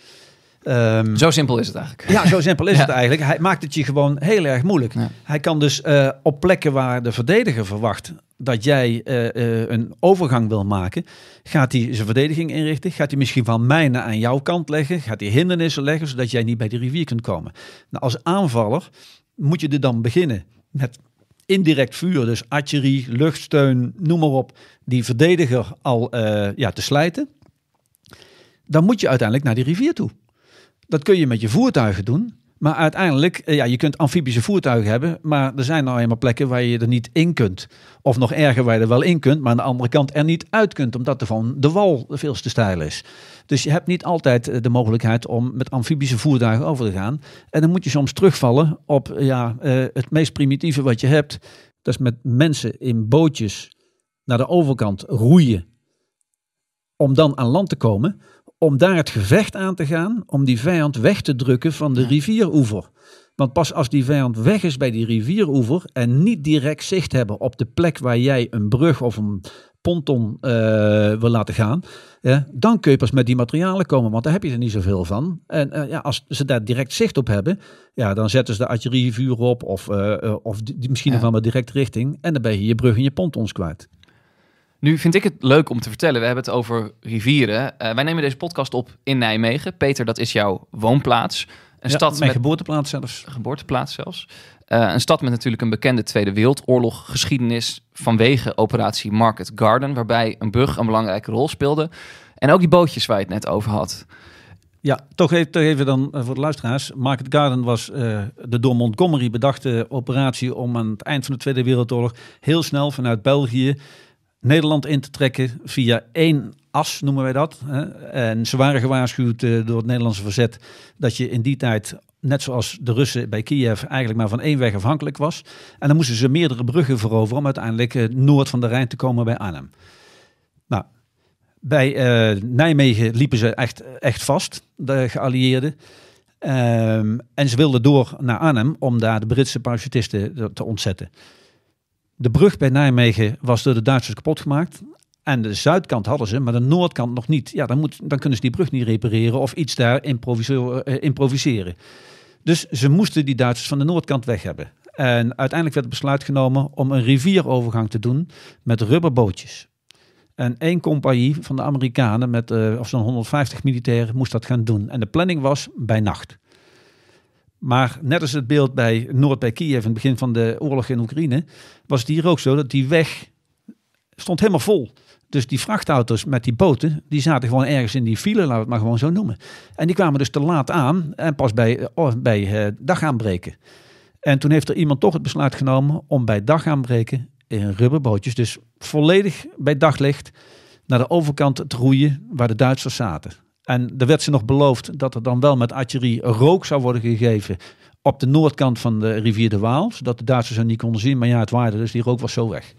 Ehm, zo simpel is het eigenlijk. Ja, zo simpel is het eigenlijk. Hij maakt het je gewoon heel erg moeilijk. Hij kan dus eh, op plekken waar de verdediger verwacht dat jij eh, eh, een overgang wil maken, gaat hij zijn verdediging inrichten. Gaat hij misschien van mijnen aan jouw kant leggen. Gaat hij hindernissen leggen, zodat jij niet bij de rivier kunt komen. Nou, als aanvaller moet je er dan beginnen met indirect vuur, dus artillerie, luchtsteun, noem maar op, die verdediger al ja, te slijten. Dan moet je uiteindelijk naar die rivier toe. Dat kun je met je voertuigen doen. Maar uiteindelijk, eh, ja, je kunt amfibische voertuigen hebben, maar er zijn nou eenmaal plekken waar je er niet in kunt. Of nog erger, waar je er wel in kunt, maar aan de andere kant er niet uit kunt, omdat er van de wal veel te stijl is. Dus je hebt niet altijd eh, de mogelijkheid om met amfibische voertuigen over te gaan. En dan moet je soms terugvallen op ja, eh, het meest primitieve wat je hebt. Dat is met mensen in bootjes naar de overkant roeien om dan aan land te komen om daar het gevecht aan te gaan, om die vijand weg te drukken van de rivieroever. Want pas als die vijand weg is bij die rivieroever en niet direct zicht hebben op de plek waar jij een brug of een ponton eh, wil laten gaan, dan kun je pas met die materialen komen, want daar heb je er niet zoveel van. En eh, ja, als ze daar direct zicht op hebben, ja, dan zetten ze de artillerievuur op of, eh, of misschien nog wel direct richting en dan ben je je brug en je pontons kwijt. Nu vind ik het leuk om te vertellen. We hebben het over rivieren. Eh, wij nemen deze podcast op in Nijmegen. Peter, dat is jouw woonplaats. Een stad met geboorteplaats zelfs. Geboorteplaats zelfs. Eh, een stad met natuurlijk een bekende Tweede Wereldoorlog geschiedenis vanwege operatie Market Garden, waarbij een brug een belangrijke rol speelde. En ook die bootjes waar je het net over had. Ja, toch e-, even, dan eh, voor de luisteraars. Market Garden was de door Montgomery bedachte operatie om aan het eind van de Tweede Wereldoorlog heel snel vanuit België Nederland in te trekken via één as, noemen wij dat. En ze waren gewaarschuwd eh, door het Nederlandse verzet dat je in die tijd, net zoals de Russen bij Kiev, eigenlijk maar van één weg afhankelijk was. En dan moesten ze meerdere bruggen veroveren om uiteindelijk eh, noord van de Rijn te komen bij Arnhem. Nou, bij eh, Nijmegen liepen ze echt, echt vast, de geallieerden. Ehm, en ze wilden door naar Arnhem om daar de Britse parachutisten te ontzetten. De brug bij Nijmegen was door de Duitsers kapot gemaakt. En de zuidkant hadden ze, maar de noordkant nog niet. Ja, dan, moet, dan kunnen ze die brug niet repareren of iets daar eh, improviseren. Dus ze moesten die Duitsers van de noordkant weg hebben. En uiteindelijk werd het besluit genomen om een rivierovergang te doen met rubberbootjes. En één compagnie van de Amerikanen met eh, of zo'n 150 militairen moest dat gaan doen. En de planning was bij nacht. Maar net als het beeld bij Noord bij Kiev in het begin van de oorlog in Oekraïne, was het hier ook zo dat die weg stond helemaal vol. Dus die vrachtauto's met die boten, die zaten gewoon ergens in die file, laten we het maar gewoon zo noemen. En die kwamen dus te laat aan en pas bij, eh, oh, bij eh, dagaanbreken. En toen heeft er iemand toch het besluit genomen om bij dagaanbreken in rubberbootjes, dus volledig bij daglicht, naar de overkant te roeien waar de Duitsers zaten. En er werd ze nog beloofd dat er dan wel met artillerie rook zou worden gegeven op de noordkant van de rivier de Waal, zodat de Duitsers hen niet konden zien. Maar ja, het waarde. dus, die rook was zo weg.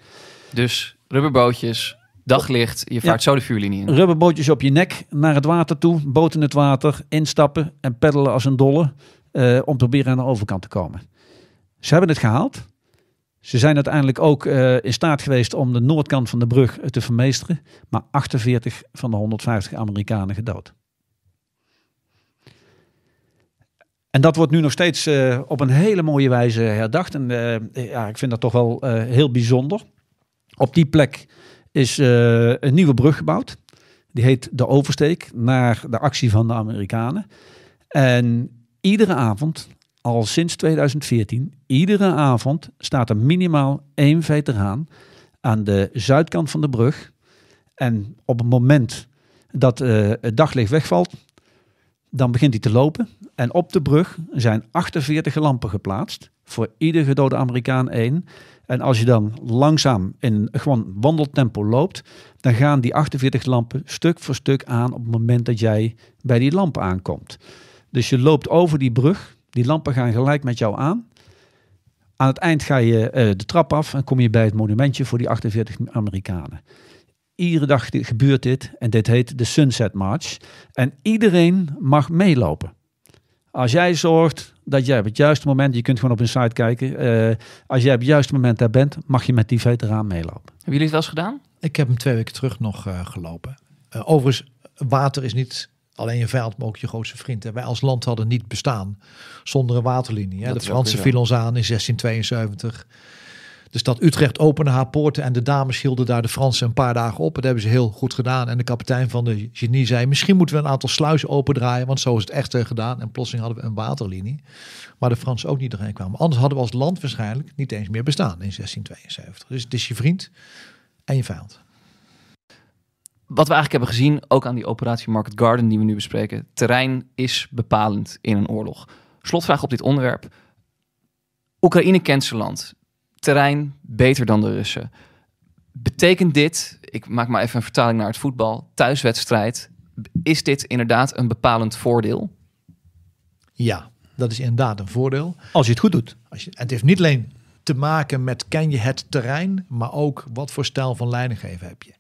Dus rubberbootjes, daglicht, je vaart zo de vuurlinie in. Rubberbootjes op je nek, naar het water toe, boot in het water, instappen en peddelen als een dolle eh, om te proberen aan de overkant te komen. Ze hebben het gehaald. Ze zijn uiteindelijk ook eh, in staat geweest om de noordkant van de brug eh, te vermeesteren, maar 48 van de 150 Amerikanen gedood. En dat wordt nu nog steeds eh, op een hele mooie wijze herdacht. En ja, ik vind dat toch wel heel bijzonder. Op die plek is een nieuwe brug gebouwd. Die heet de Oversteek, naar de actie van de Amerikanen. En iedere avond al sinds 2014, iedere avond, staat er minimaal één veteraan aan de zuidkant van de brug. En op het moment dat eh, het daglicht wegvalt, dan begint hij te lopen. En op de brug zijn 48 lampen geplaatst. Voor ieder gedode Amerikaan één. En als je dan langzaam in gewoon wandeltempo loopt, dan gaan die 48 lampen stuk voor stuk aan op het moment dat jij bij die lamp aankomt. Dus je loopt over die brug die lampen gaan gelijk met jou aan. Aan het eind ga je eh, de trap af en kom je bij het monumentje voor die 48 Amerikanen. Iedere dag gebeurt dit en dit heet de Sunset March. En iedereen mag meelopen. Als jij zorgt dat jij op het juiste moment, je kunt gewoon op een site kijken, eh, als jij op het juiste moment daar bent, mag je met die veteraan meelopen. Hebben jullie het wel eens gedaan? Ik heb hem twee weken terug nog eh, gelopen. overigens, water is niet Alleen je vijand, maar ook je grootste vriend. En wij als land hadden niet bestaan zonder een waterlinie. Hè. De Fransen vielen ons aan in 1672. De stad Utrecht opende haar poorten en de dames hielden daar de Fransen een paar dagen op. Dat hebben ze heel goed gedaan. En de kapitein van de genie zei, misschien moeten we een aantal sluizen opendraaien, want zo is het echt eh, gedaan. En plotseling hadden we een waterlinie. Maar de Fransen ook niet erheen kwamen. Anders hadden we als land waarschijnlijk niet eens meer bestaan in 1672. Dus het is je vriend en je vijand wat we eigenlijk hebben gezien, ook aan die operatie Market Garden die we nu bespreken, terrein is bepalend in een oorlog. Slotvraag op dit onderwerp. Oekraïne kent zijn land. Terrein beter dan de Russen. Betekent dit, ik maak maar even een vertaling naar het voetbal, thuiswedstrijd, is dit inderdaad een bepalend voordeel? Ja, dat is inderdaad een voordeel. Als je het goed doet. Als je, en het heeft niet alleen te maken met ken je het terrein, maar ook wat voor stijl van leidinggeven heb je.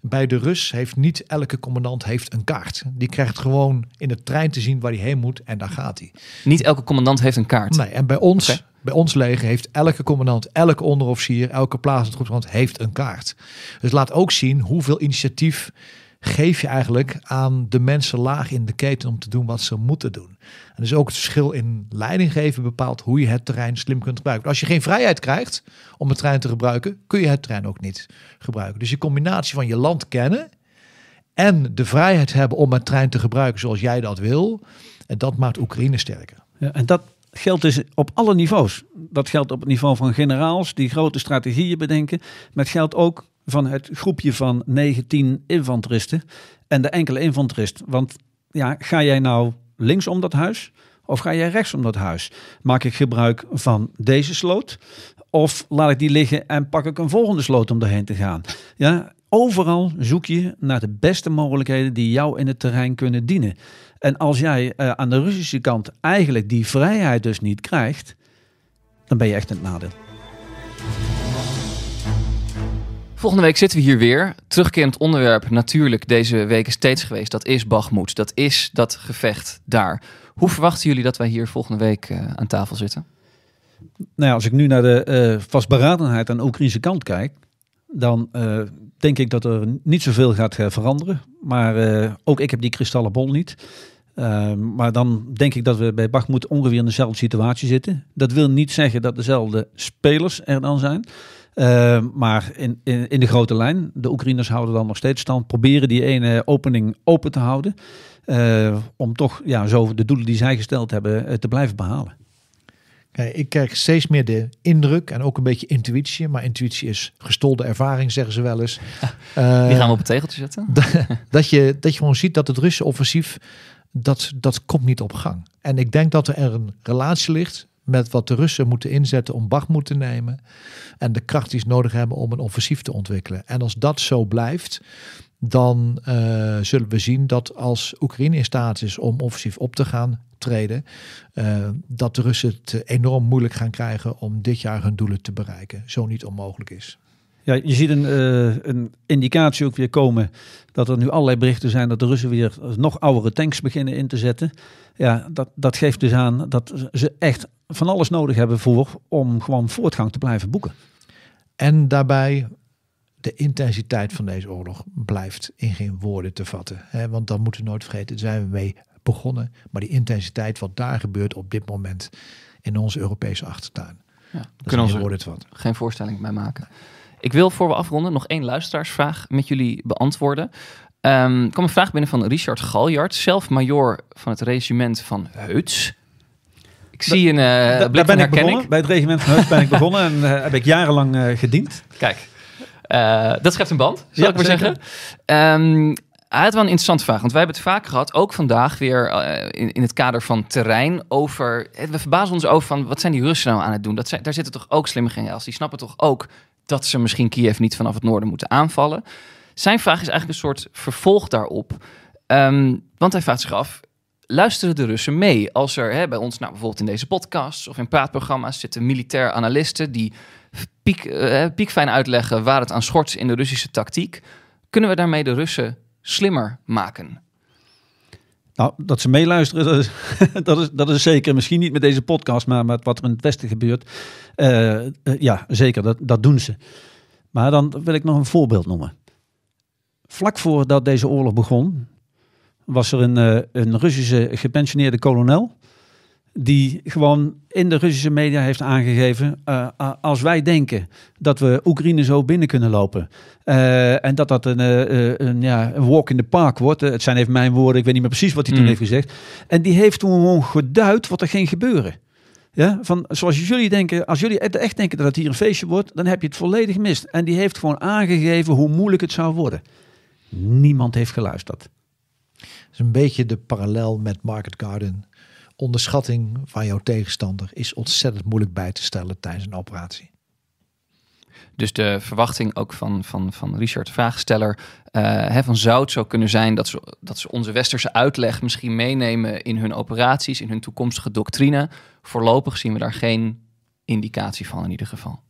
Bij de Rus heeft niet elke commandant heeft een kaart. Die krijgt gewoon in de trein te zien waar hij heen moet en daar gaat hij. Niet elke commandant heeft een kaart. Nee, en bij ons, bij ons leger heeft elke commandant, elke onderofficier, elke plaatsend groepscommandant heeft een kaart. Dus laat ook zien hoeveel initiatief geef je eigenlijk aan de mensen laag in de keten om te doen wat ze moeten doen. En dus ook het verschil in leidinggeven bepaalt hoe je het terrein slim kunt gebruiken. Als je geen vrijheid krijgt om het terrein te gebruiken, kun je het terrein ook niet gebruiken. Dus je combinatie van je land kennen en de vrijheid hebben om het terrein te gebruiken zoals jij dat wil, en eh, dat maakt Oekraïne sterker. Ja, en dat geldt dus op alle niveaus. Dat geldt op het niveau van generaals die grote strategieën bedenken, maar het geldt ook van het groepje van 19 infanteristen en de enkele infanterist. Want ja, ga jij nou links om dat huis of ga jij rechts om dat huis? Maak ik gebruik van deze sloot of laat ik die liggen en pak ik een volgende sloot om erheen te gaan? Ja, overal zoek je naar de beste mogelijkheden die jou in het terrein kunnen dienen. En als jij eh, aan de Russische kant eigenlijk die vrijheid dus niet krijgt, dan ben je echt in het nadeel. Volgende week zitten we hier weer. Terugkerend onderwerp natuurlijk deze week steeds geweest. Dat is Bagmoed. Dat is dat gevecht daar. Hoe verwachten jullie dat wij hier volgende week eh, aan tafel zitten? Nou ja, als ik nu naar de eh, vastberadenheid aan de Oekraïnse kant kijk, dan eh, denk ik dat er niet zoveel gaat veranderen. Maar ook ik heb die kristallen bol niet. Ehm, maar dan denk ik dat we bij Bagmoed ongeveer in dezelfde situatie zitten. Dat wil niet zeggen dat dezelfde spelers er dan zijn. Ehm, maar in, in, in, de grote lijn, de Oekraïners houden dan nog steeds stand. Proberen die ene opening open te houden. Eh, om toch ja, zo de doelen die zij gesteld hebben eh, te blijven behalen. Kijk, ik krijg steeds meer de indruk en ook een beetje intuïtie. Maar intuïtie is gestolde ervaring, zeggen ze wel eens. die gaan we op het tegeltje zetten. dat, je, dat je gewoon ziet dat het Russische offensief dat, dat komt niet op gang. En ik denk dat er een relatie ligt met wat de Russen moeten inzetten om Bach te nemen. En de kracht die ze nodig hebben om een offensief te ontwikkelen. En als dat zo blijft, dan eh, zullen we zien dat als Oekraïne in staat is om offensief op te gaan treden, eh, dat de Russen het enorm moeilijk gaan krijgen om dit jaar hun doelen te bereiken. Zo niet onmogelijk is. Ja, je ziet een, eh, een indicatie ook weer komen dat er nu allerlei berichten zijn dat de Russen weer nog oudere tanks beginnen in te zetten. Ja, dat, dat geeft dus aan dat ze echt van alles nodig hebben voor om gewoon voortgang te blijven boeken. En daarbij de intensiteit van deze oorlog blijft in geen woorden te vatten. Hè? Want dan moeten we nooit vergeten, zijn we mee begonnen. Maar die intensiteit wat daar gebeurt op dit moment in onze Europese achtertuin. Ja. kunnen we woorden te vatten. geen voorstelling bij maken. Ik wil voor we afronden nog één luisteraarsvraag met jullie beantwoorden. Um, er kwam een vraag binnen van Richard Galjart, zelf major van het regiment van Heuts. Ik zie een uh, blik daar ben ik begonnen. Bij het regiment van Heuts ben ik begonnen en eh, heb ik jarenlang uh, gediend. Kijk, dat schept een band, zou ik maar zeggen. Um, hij had wel een interessante vraag, want wij hebben het vaak gehad, ook vandaag weer in, in het kader van terrein, over. We verbazen ons over van wat zijn die Russen nou aan het doen? Dat zijn, daar zitten toch ook slimme generaals, die snappen toch ook dat ze misschien Kiev niet vanaf het noorden moeten aanvallen. Zijn vraag is eigenlijk een soort vervolg daarop. Ehm, want hij vraagt zich af, luisteren de Russen mee? Als er hè, bij ons, nou, bijvoorbeeld in deze podcast of in praatprogramma's, zitten militair analisten die piek, uh, piekfijn uitleggen waar het aan schort in de Russische tactiek. Kunnen we daarmee de Russen slimmer maken? Nou, dat ze meeluisteren, dat is, dat, is, zeker. Misschien niet met deze podcast, maar met wat er in het Westen gebeurt. Eh, eh, ja, zeker, dat, dat doen ze. Maar dan wil ik nog een voorbeeld noemen. Vlak voordat deze oorlog begon, was er een, eh, een Russische gepensioneerde kolonel die gewoon in de Russische media heeft aangegeven: eh, eh, als wij denken dat we Oekraïne zo binnen kunnen lopen eh, en dat dat een, een, ja, een walk in the park wordt, het zijn even mijn woorden, ik weet niet meer precies wat hij toen hmm. heeft gezegd. En die heeft toen gewoon geduid wat er ging gebeuren. Ja, van zoals jullie denken, als jullie e-, echt denken dat het hier een feestje wordt, dan heb je het volledig mist. En die heeft gewoon aangegeven hoe moeilijk het zou worden. Niemand heeft geluisterd. Dat is een beetje de parallel met Market Garden onderschatting van jouw tegenstander is ontzettend moeilijk bij te stellen tijdens een operatie. Dus de verwachting ook van, van, van Richard, vraagsteller, eh, hè, van zou het zo kunnen zijn dat ze, dat ze onze westerse uitleg misschien meenemen in hun operaties, in hun toekomstige doctrine? Voorlopig zien we daar geen indicatie van in ieder geval.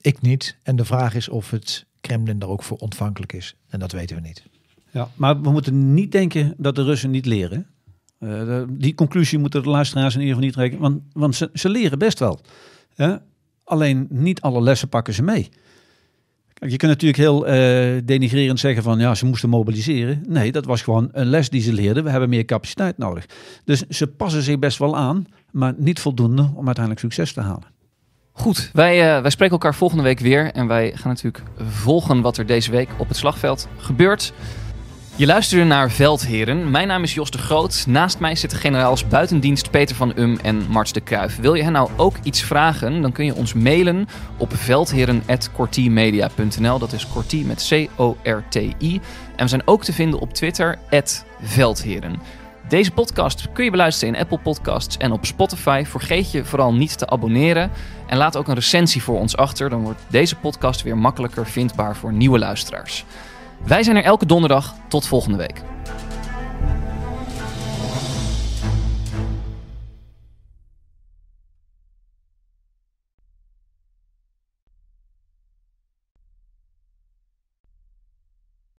Ik niet. En de vraag is of het Kremlin daar ook voor ontvankelijk is. En dat weten we niet. Ja, maar we moeten niet denken dat de Russen niet leren. Eh, die conclusie moeten de luisteraars in ieder geval niet trekken, want, want ze, ze leren best wel. Hè? Alleen niet alle lessen pakken ze mee. je kunt natuurlijk heel uh, denigrerend zeggen van ja, ze moesten mobiliseren. Nee, dat was gewoon een les die ze leerden. We hebben meer capaciteit nodig. Dus ze passen zich best wel aan, maar niet voldoende om uiteindelijk succes te halen. Goed, wij, eh, wij spreken elkaar volgende week weer. En wij gaan natuurlijk volgen wat er deze week op het slagveld gebeurt. Je luisterde naar Veldheren. Mijn naam is Jos de Groot. Naast mij zitten generaals buitendienst Peter van Um en Marts de Kruif. Wil je hen nou ook iets vragen? Dan kun je ons mailen op veldheren.cortiemedia.nl. Dat is Corti met C-O-R-T-I. En we zijn ook te vinden op Twitter, Veldheren. Deze podcast kun je beluisteren in Apple Podcasts en op Spotify. Vergeet je vooral niet te abonneren. En laat ook een recensie voor ons achter. Dan wordt deze podcast weer makkelijker vindbaar voor nieuwe luisteraars. Wij zijn er elke donderdag. Tot volgende week.